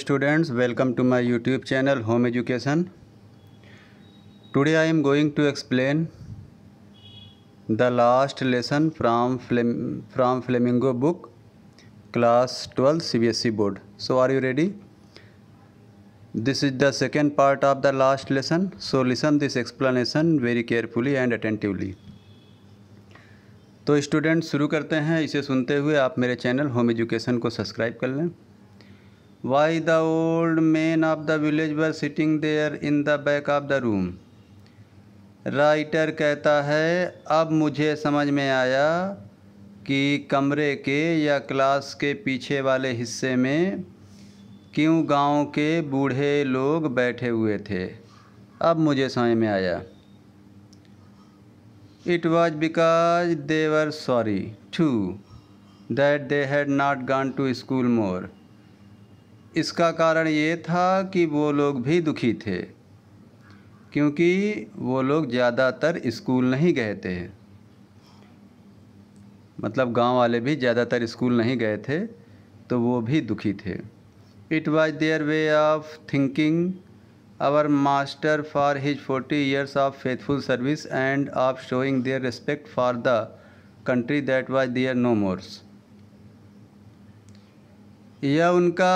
Students welcome to my YouTube channel home education today I am going to explain the last lesson from from Flamingo book class twelfth CBSE board so are you ready this is the second part of the last lesson so listen this explanation very carefully and attentively तो students शुरू करते हैं इसे सुनते हुए आप मेरे channel home education को सब्सक्राइब कर लें Why the old men of the village were sitting there in the back of the room? Writer कहता है अब मुझे समझ में आया कि कमरे के या क्लास के पीछे वाले हिस्से में क्यों गांव के बूढ़े लोग बैठे हुए थे अब मुझे समझ में आया It was because they were sorry, too, that they had not gone to school more. इसका कारण ये था कि वो लोग भी दुखी थे क्योंकि वो लोग ज़्यादातर स्कूल नहीं गए थे मतलब गांव वाले भी ज़्यादातर स्कूल नहीं गए थे तो वो भी दुखी थे it was their way of thinking our master for his forty years of faithful service and of showing their respect for the country that was their no mores यह उनका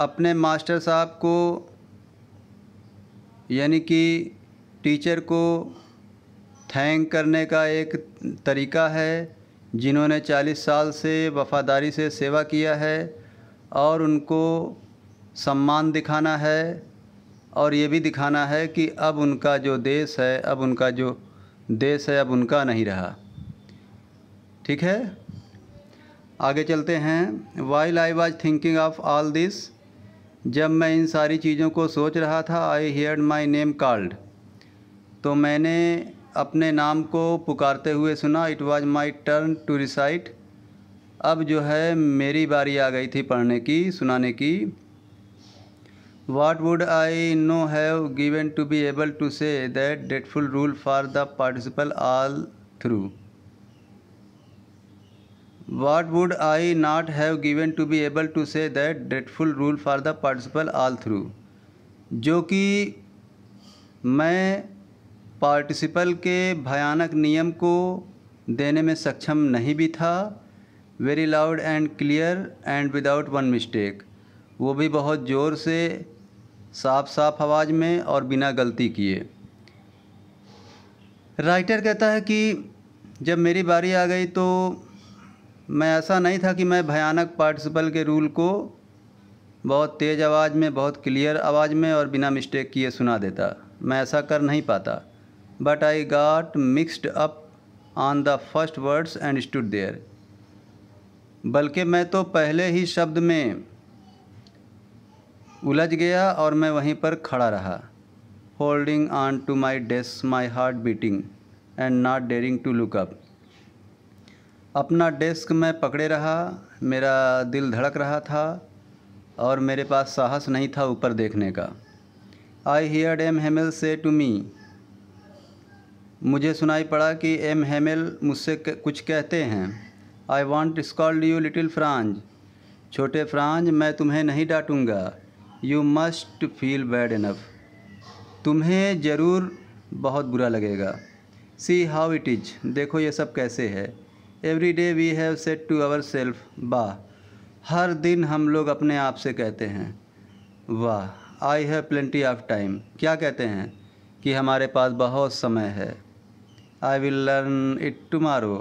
अपने मास्टर साहब को यानी कि टीचर को थैंक करने का एक तरीका है जिन्होंने 40 साल से वफादारी से सेवा किया है और उनको सम्मान दिखाना है और ये भी दिखाना है कि अब उनका जो देश है अब उनका जो देश है अब उनका नहीं रहा ठीक है आगे चलते हैं while I was thinking of all this जब मैं इन सारी चीज़ों को सोच रहा था I hear my name called तो मैंने अपने नाम को पुकारते हुए सुना it was my turn to recite अब जो है मेरी बारी आ गई थी पढ़ने की सुनाने की what would I no have given to be able to say that dreadful rule for the participle all through what would I not have given to be able to say that dreadful rule for the participle all through जो कि मैं participle के भयानक नियम को देने में सक्षम नहीं भी था very loud and clear and without one mistake वो भी बहुत ज़ोर से साफ साफ आवाज़ में और बिना गलती किए राइटर कहता है कि जब मेरी बारी आ गई तो मैं ऐसा नहीं था कि मैं भयानक पार्टिसिपल के रूल को बहुत तेज़ आवाज़ में बहुत क्लियर आवाज़ में और बिना मिस्टेक किए सुना देता मैं ऐसा कर नहीं पाता but I got mixed up on the first words and stood there बल्कि मैं तो पहले ही शब्द में उलझ गया और मैं वहीं पर खड़ा रहा holding on to my desk my heart beating and not daring to look up अपना डेस्क मैं पकड़े रहा मेरा दिल धड़क रहा था और मेरे पास साहस नहीं था ऊपर देखने का आई हियर एम हेमल से टू मी मुझे सुनाई पड़ा कि एम हेमल मुझसे कुछ कहते हैं I won't scold you little Franz छोटे फ्रांज मैं तुम्हें नहीं डांटूँगा you must feel bad enough तुम्हें ज़रूर बहुत बुरा लगेगा सी हाउ इट इज़ देखो ये सब कैसे है every day we have set to our self वाह हर दिन हम लोग अपने आप से कहते हैं वाह I have plenty of time क्या कहते हैं कि हमारे पास बहुत समय है I will learn it tomorrow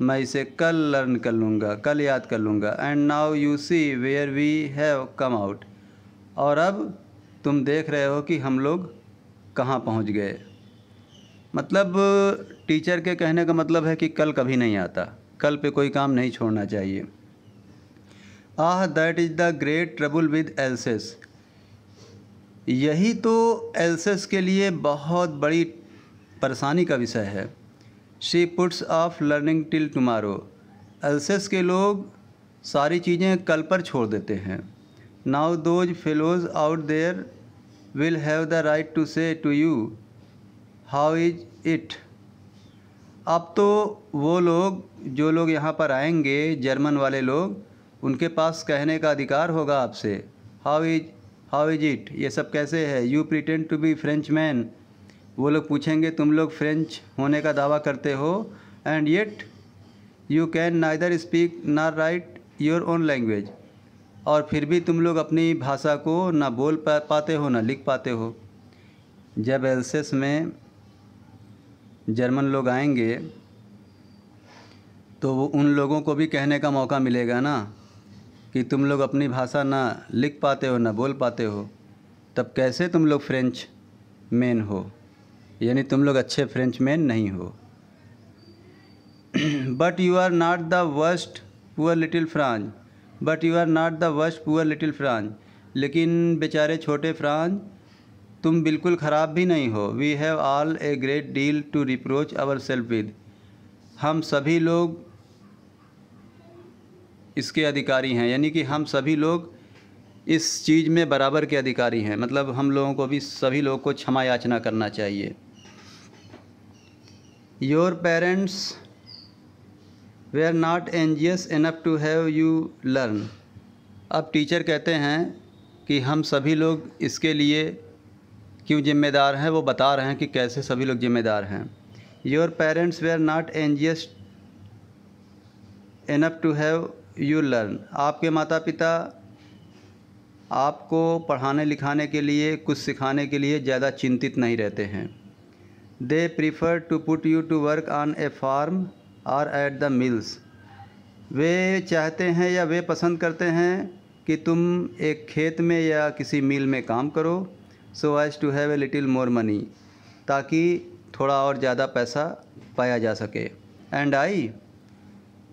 मैं इसे कल लर्न कर लूँगा कल याद कर लूँगा and now you see where we have come out और अब तुम देख रहे हो कि हम लोग कहाँ पहुँच गए मतलब टीचर के कहने का मतलब है कि कल कभी नहीं आता कल पे कोई काम नहीं छोड़ना चाहिए ah that is the great trouble with Alsace यही तो एल्सेस के लिए बहुत बड़ी परेशानी का विषय है she puts off learning till tomorrow Alsace के लोग सारी चीज़ें कल पर छोड़ देते हैं now those fellows out there will have the right to say to you how is it अब तो वो लोग जो लोग यहाँ पर आएंगे जर्मन वाले लोग उनके पास कहने का अधिकार होगा आपसे how is how is it ये सब कैसे है you pretend to be Frenchman वो लोग पूछेंगे तुम लोग फ्रेंच होने का दावा करते हो and yet you can neither speak nor write your own language और फिर भी तुम लोग अपनी भाषा को ना बोल पा, पाते हो ना लिख पाते हो जब एल्सेस में जर्मन लोग आएंगे तो वो उन लोगों को भी कहने का मौका मिलेगा ना कि तुम लोग अपनी भाषा ना लिख पाते हो ना बोल पाते हो तब कैसे तुम लोग फ्रेंच मैन हो यानी तुम लोग अच्छे फ्रेंच मैन नहीं हो but you are not the worst poor little Franz but you are not the worst poor little Franz लेकिन बेचारे छोटे फ्रांच तुम बिल्कुल ख़राब भी नहीं हो we have all a great deal to reproach our self with हम सभी लोग इसके अधिकारी हैं यानी कि हम सभी लोग इस चीज़ में बराबर के अधिकारी हैं मतलब हम लोगों को भी सभी लोगों को क्षमा याचना करना चाहिए your parents were not anxious enough to have you learn अब टीचर कहते हैं कि हम सभी लोग इसके लिए क्यों जिम्मेदार हैं वो बता रहे हैं कि कैसे सभी लोग जिम्मेदार हैं your parents were not anxious enough to have you learn आपके माता पिता आपको पढ़ाने लिखाने के लिए कुछ सिखाने के लिए ज़्यादा चिंतित नहीं रहते हैं they prefer to put you to work on a farm और एट द मिल्स वे चाहते हैं या वे पसंद करते हैं कि तुम एक खेत में या किसी मिल में काम करो so as to have a little more money ताकि थोड़ा और ज़्यादा पैसा पाया जा सके एंड आई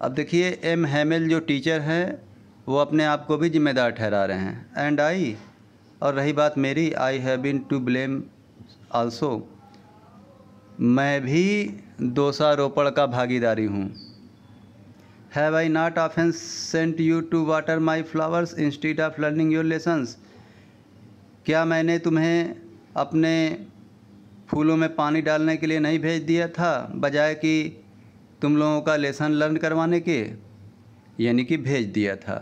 अब देखिए एम हैमिल जो टीचर हैं वो अपने आप को भी जिम्मेदार ठहरा रहे हैं एंड आई और रही बात मेरी I have been to blame also मैं भी दोषारोपण का भागीदारी हूँ हैव आई नॉट ऑफेंस sent you to water my flowers institute of learning your lessons क्या मैंने तुम्हें अपने फूलों में पानी डालने के लिए नहीं भेज दिया था बजाय कि तुम लोगों का लेसन लर्न करवाने के यानी कि भेज दिया था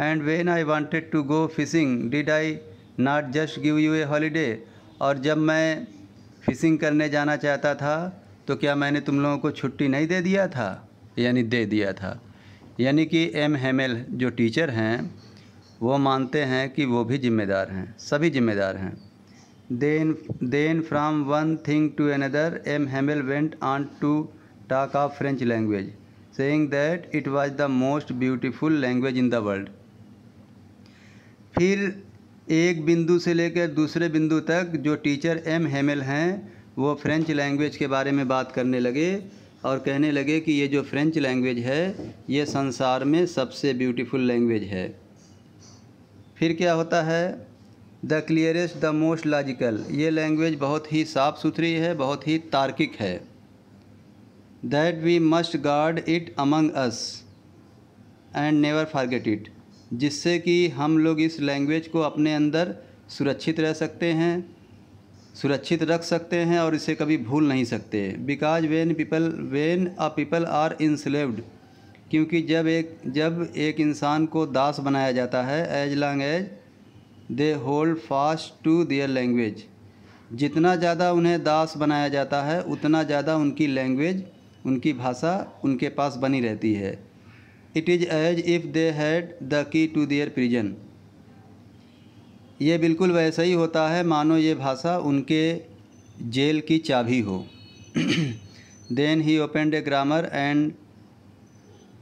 and when I wanted to go fishing did I not just give you a holiday और जब मैं फ़िशिंग करने जाना चाहता था तो क्या मैंने तुम लोगों को छुट्टी नहीं दे दिया था यानी दे दिया था यानी कि एम हेमेल जो टीचर हैं वो मानते हैं कि वो भी जिम्मेदार हैं सभी जिम्मेदार हैं then then from one thing to another M Hamel went on to talk of French language saying that it was the most beautiful language in the world फिर एक बिंदु से लेकर दूसरे बिंदु तक जो टीचर एम हेमल हैं वो फ्रेंच लैंग्वेज के बारे में बात करने लगे और कहने लगे कि ये जो फ्रेंच लैंग्वेज है ये संसार में सबसे ब्यूटीफुल लैंग्वेज है फिर क्या होता है the clearest the most logical ये लैंग्वेज बहुत ही साफ़ सुथरी है बहुत ही तार्किक है that we must guard it among us and never forget it जिससे कि हम लोग इस लैंग्वेज को अपने अंदर सुरक्षित रह सकते हैं सुरक्षित रख सकते हैं और इसे कभी भूल नहीं सकते because when people when a people are enslaved क्योंकि जब एक जब एक इंसान को दास बनाया जाता है as long as they hold fast to their language जितना ज़्यादा उन्हें दास बनाया जाता है उतना ज़्यादा उनकी लैंग्वेज उनकी भाषा उनके पास बनी रहती है it is as if they had the key to their prison ये बिल्कुल वैसा ही होता है मानो ये भाषा उनके जेल की चाबी हो then he opened a grammar and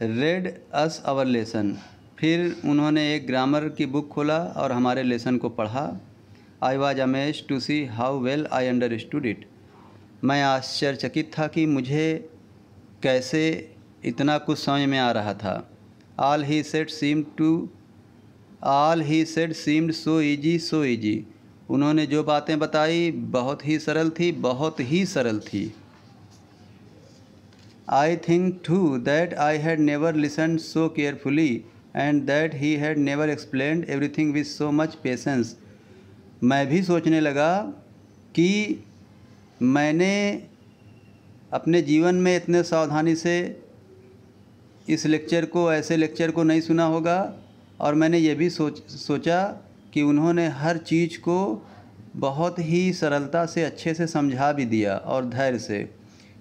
read us our lesson फिर उन्होंने एक ग्रामर की बुक खोला और हमारे लेसन को पढ़ा I was amazed to see how well I stood it मैं आश्चर्यचकित था कि मुझे कैसे इतना कुछ समझ में आ रहा था all he said seem to all he said seemed so easy so easy उन्होंने जो बातें बताई बहुत ही सरल थी बहुत ही सरल थी I think too that I had never listened so carefully and that he had never explained everything with so much patience. मैं भी सोचने लगा कि मैंने अपने जीवन में इतने सावधानी से इस लेक्चर को ऐसे लेक्चर को नहीं सुना होगा और मैंने ये भी सोच सोचा कि उन्होंने हर चीज़ को बहुत ही सरलता से अच्छे से समझा भी दिया और धैर्य से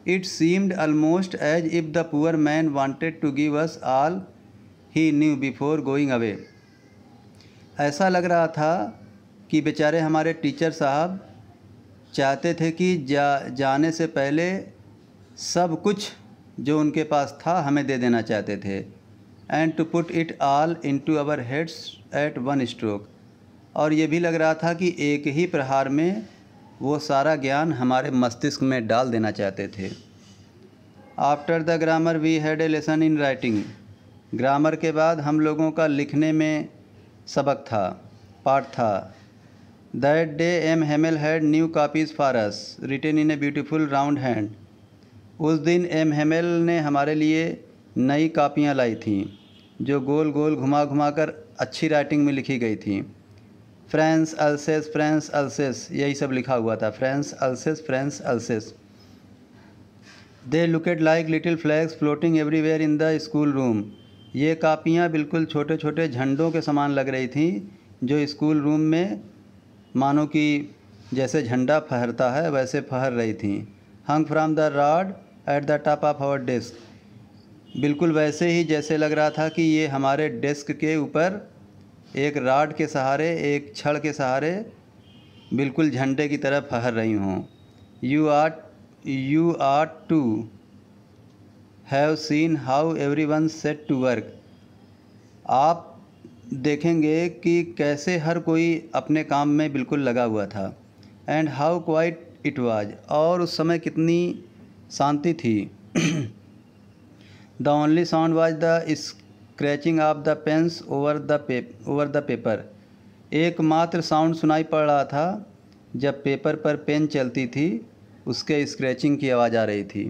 it seemed almost as if the poor man wanted to give us all he knew before going away ऐसा लग रहा था कि बेचारे हमारे टीचर साहब चाहते थे कि जा जाने से पहले सब कुछ जो उनके पास था हमें दे देना चाहते थे and to put it all into our heads at one stroke और ये भी लग रहा था कि एक ही प्रहार में वो सारा ज्ञान हमारे मस्तिष्क में डाल देना चाहते थे after the grammar we had a lesson in writing grammar के बाद हम लोगों का लिखने में सबक था पाठ था that day M Hamel had new copies for us written in a beautiful round hand उस दिन एम हेमल ने हमारे लिए नई कापियाँ लाई थीं जो गोल गोल घुमा घुमा कर अच्छी राइटिंग में लिखी गई थी फ्रेंस अल्सेस फ्रेंस अल्सेस यही सब लिखा हुआ था France Alsace France Alsace they looked like little flags floating everywhere in the school room ये कापियाँ बिल्कुल छोटे छोटे झंडों के समान लग रही थी जो स्कूल रूम में मानो कि जैसे झंडा फहरता है वैसे फहर रही थी hung from the rod at the top of our desk बिल्कुल वैसे ही जैसे लग रहा था कि ये हमारे डेस्क के ऊपर एक राड के सहारे एक छड़ के सहारे बिल्कुल झंडे की तरह फहर रही हूँ you are you are to have seen how every one set to work आप देखेंगे कि कैसे हर कोई अपने काम में बिल्कुल लगा हुआ था and how quiet it was और उस समय कितनी शांति थी the only sound was the scratching of the pens over the pay over the paper एकमात्र साउंड सुनाई पड़ रहा था जब पेपर पर पेन चलती थी उसके स्क्रैचिंग की आवाज़ आ रही थी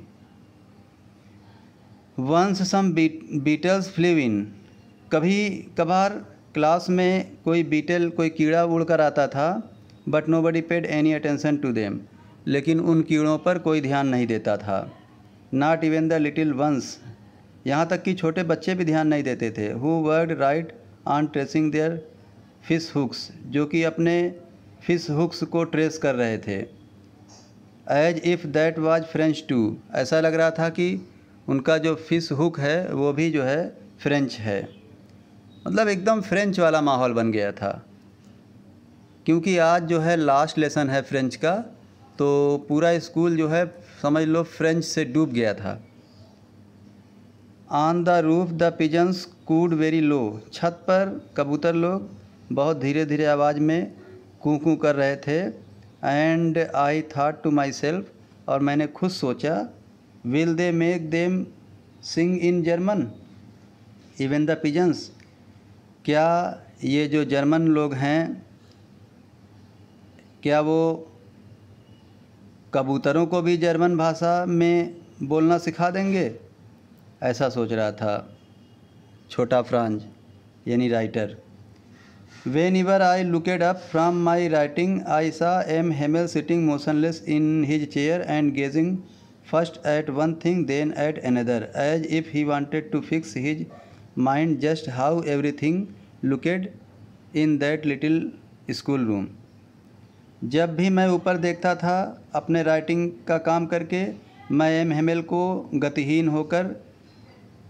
वंस सम बीटल्स फ्लिव इन कभी कभार क्लास में कोई बीटल कोई कीड़ा उड़ कर आता था but nobody paid any attention to them लेकिन उन कीड़ों पर कोई ध्यान नहीं देता था not even the little ones यहाँ तक कि छोटे बच्चे भी ध्यान नहीं देते थे who worked right on tracing their fish hooks जो कि अपने फिश हुक्स को ट्रेस कर रहे थे as if that was French to ऐसा लग रहा था कि उनका जो फिश हुक है वो भी जो है फ्रेंच है मतलब एकदम फ्रेंच वाला माहौल बन गया था क्योंकि आज जो है लास्ट लेसन है फ्रेंच का तो पूरा स्कूल जो है समझ लो फ्रेंच से डूब गया था on the roof the pigeons cooed very low छत पर कबूतर लोग बहुत धीरे धीरे आवाज़ में कूँ कूँ कर रहे थे and I thought to my self और मैंने खुद सोचा will they make them sing in German even the pigeons क्या ये जो जर्मन लोग हैं क्या वो कबूतरों को भी जर्मन भाषा में बोलना सिखा देंगे ऐसा सोच रहा था छोटा फ्रांज यानी writer whenever I looked up from my writing I saw M Hamel sitting motionless in his chair and gazing first at one thing then at another as if he wanted to fix his mind just how everything looked in that little school room जब भी मैं ऊपर देखता था अपने writing का काम करके मैं एम हेमल को गतिहीन होकर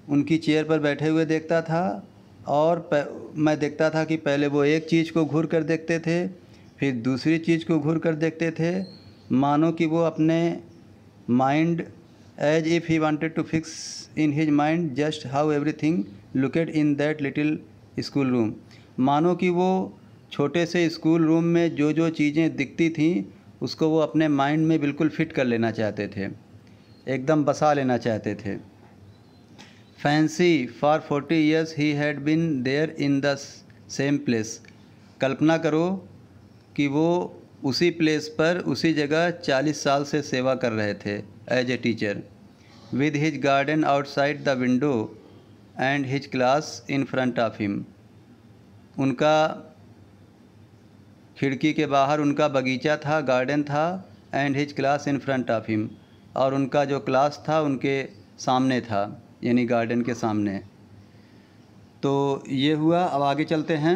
उनकी चेयर पर बैठे हुए देखता था और मैं देखता था कि पहले वो एक चीज़ को घूर कर देखते थे फिर दूसरी चीज़ को घूर कर देखते थे मानो कि वो अपने mind as if he wanted to fix in his mind just how everything looked in that little school room मानो कि वो छोटे से स्कूल रूम में जो जो चीज़ें दिखती थीं उसको वो अपने माइंड में बिल्कुल फिट कर लेना चाहते थे एकदम बसा लेना चाहते थे fancy for forty years he had been there in the same place कल्पना करो कि वो उसी प्लेस पर उसी जगह चालीस साल से सेवा कर रहे थे as a teacher with his garden outside the window and his class in front of him उनका खिड़की के बाहर उनका बगीचा था गार्डन था and his class in front of him और उनका जो क्लास था उनके सामने था यानी गार्डन के सामने तो ये हुआ अब आगे चलते हैं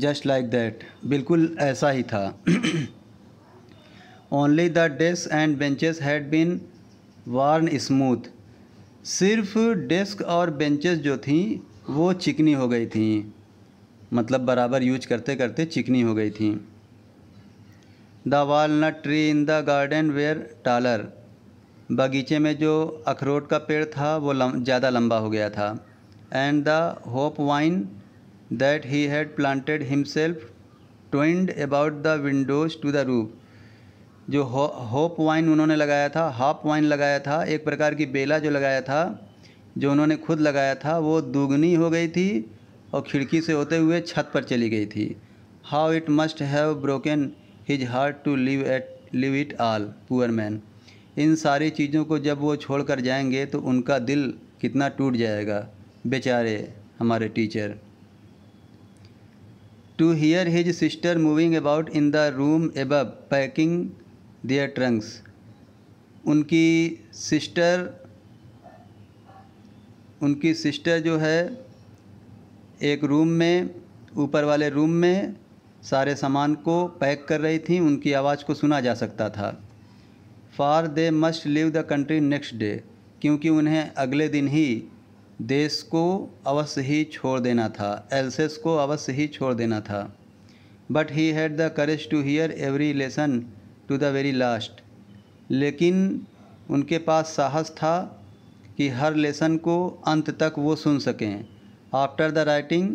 जस्ट लाइक दैट बिल्कुल ऐसा ही था only the desk and benches had been worn smooth सिर्फ डेस्क और बेंचेस जो थी वो चिकनी हो गई थी मतलब बराबर यूज करते करते चिकनी हो गई थी the walnut tree in the garden were taller बगीचे में जो अखरोट का पेड़ था वो लं, ज़्यादा लंबा हो गया था and the hop vine that he had planted himself twined about the windows to the roof जो होप वाइन उन्होंने लगाया था हॉप वाइन लगाया था एक प्रकार की बेला जो लगाया था जो उन्होंने खुद लगाया था वो दुगनी हो गई थी और खिड़की से होते हुए छत पर चली गई थी how it must have broken his heart to leave at leave it all poor man इन सारी चीज़ों को जब वो छोड़ कर जाएंगे तो उनका दिल कितना टूट जाएगा बेचारे हमारे teacher to hear his sister moving about in the room above packing their trunks उनकी सिस्टर उनकी सिस्टर जो है एक रूम में ऊपर वाले रूम में सारे सामान को पैक कर रही थी उनकी आवाज़ को सुना जा सकता था for they must leave the country next day क्योंकि उन्हें अगले दिन ही देश को अवश्य ही छोड़ देना था एल्सेस को अवश्य ही छोड़ देना था but he had the courage to hear every lesson to the very last लेकिन उनके पास साहस था कि हर लेसन को अंत तक वो सुन सकें आफ्टर द राइटिंग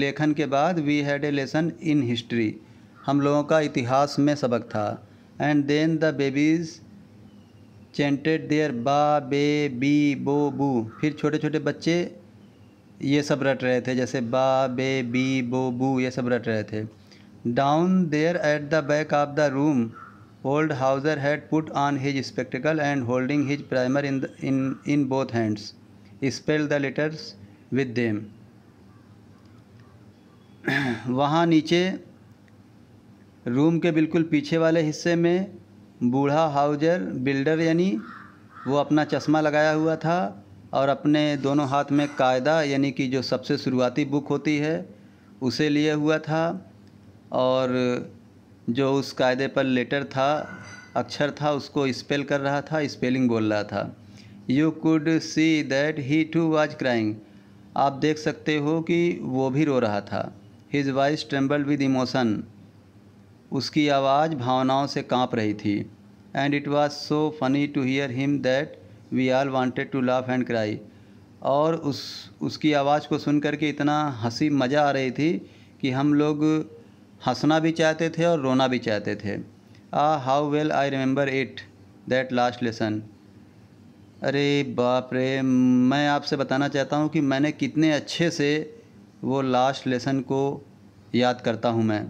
लेखन के बाद we had a lesson in history हम लोगों का इतिहास में सबक था and then the babies chanted their ba be B बो बू फिर छोटे छोटे बच्चे ये सब रट रहे थे जैसे बा बे बी बो बू ये सब रट रहे थे down there at the back of the room old Hauser had put on his spectacle and holding his primer in in in both hands spell the letters with them वहाँ नीचे room के बिल्कुल पीछे वाले हिस्से में बूढ़ा हाउजर बिल्डर यानी वो अपना चश्मा लगाया हुआ था और अपने दोनों हाथ में कायदा यानी कि जो सबसे शुरुआती बुक होती है उसे लिए हुआ था और जो उस कायदे पर लेटर था अक्षर था उसको स्पेल कर रहा था स्पेलिंग बोल रहा था you could see that he too was crying आप देख सकते हो कि वो भी रो रहा था his voice tremble with emotion उसकी आवाज़ भावनाओं से कांप रही थी and it was so funny to hear him that we all wanted to laugh and cry और उस उसकी आवाज़ को सुन करके इतना हंसी मज़ा आ रही थी कि हम लोग हंसना भी चाहते थे और रोना भी चाहते थे ah how well I remember it that last lesson अरे बाप रे मैं आपसे बताना चाहता हूँ कि मैंने कितने अच्छे से वो लास्ट लेसन को याद करता हूँ मैं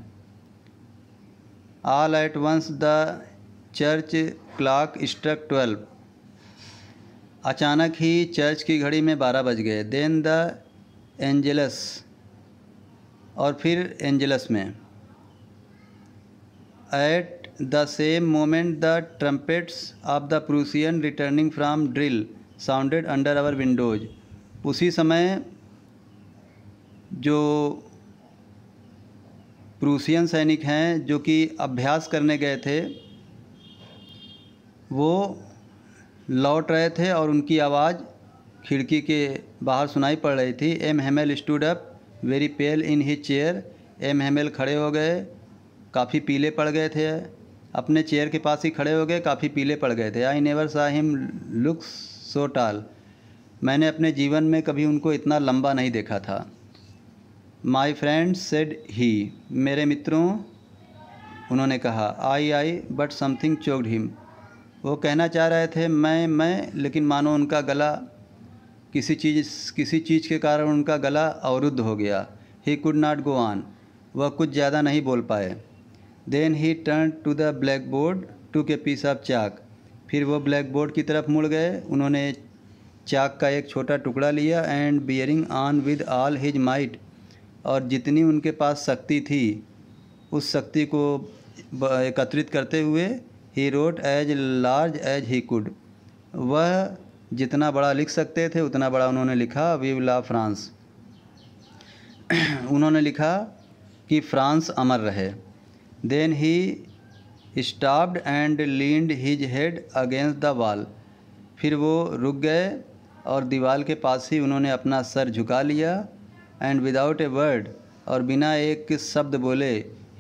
all at once the church clock struck twelve अचानक ही चर्च की घड़ी में बारह बज गए देन द एंजलस और फिर एंजलस में at the same moment the trumpets of the Prussian returning from drill sounded under our windows उसी समय जो प्रूसियन सैनिक हैं जो कि अभ्यास करने गए थे वो लौट रहे थे और उनकी आवाज़ खिड़की के बाहर सुनाई पड़ रही थी M Hamel stood up very pale in he chair M Hamel खड़े हो गए काफ़ी पीले पड़ गए थे अपने चेयर के पास ही खड़े हो गए काफ़ी पीले पड़ गए थे I never saw him looks so tall मैंने अपने जीवन में कभी उनको इतना लंबा नहीं देखा था माई फ्रेंड सेड ही मेरे मित्रों उन्होंने कहा I I but something choked him वो कहना चाह रहे थे मैं मैं लेकिन मानो उनका गला किसी चीज़ किसी चीज़ के कारण उनका गला अवरुद्ध हो गया he could naught go on वह कुछ ज़्यादा नहीं बोल पाए then he turn to the blackboard took piece of chalk फिर वो ब्लैक बोर्ड की तरफ मुड़ गए उन्होंने चाक का एक छोटा टुकड़ा लिया and bearing on with all his might और जितनी उनके पास शक्ति थी उस शक्ति को एकत्रित करते हुए he wrote as large as he could वह जितना बड़ा लिख सकते थे उतना बड़ा उन्होंने लिखा वी ला फ्रांस उन्होंने लिखा कि फ्रांस अमर रहे then he stopped and leaned his head against the wall फिर वो रुक गए और दीवार के पास ही उन्होंने अपना सर झुका लिया एंड विदाउट ए वर्ड और बिना एक शब्द बोले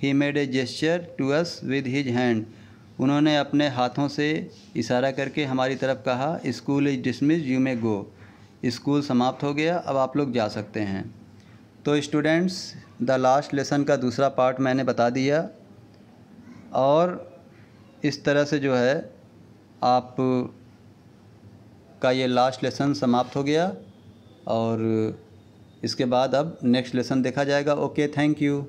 he made a gesture to us with his hand उन्होंने अपने हाथों से इशारा करके हमारी तरफ कहा school is dismiss you may go school समाप्त हो गया अब आप लोग जा सकते हैं तो स्टूडेंट्स द लास्ट लेसन का दूसरा पार्ट मैंने बता दिया और इस तरह से जो है आप का ये लास्ट लेसन समाप्त हो गया और इसके बाद अब नेक्स्ट लेसन देखा जाएगा ओके थैंक यू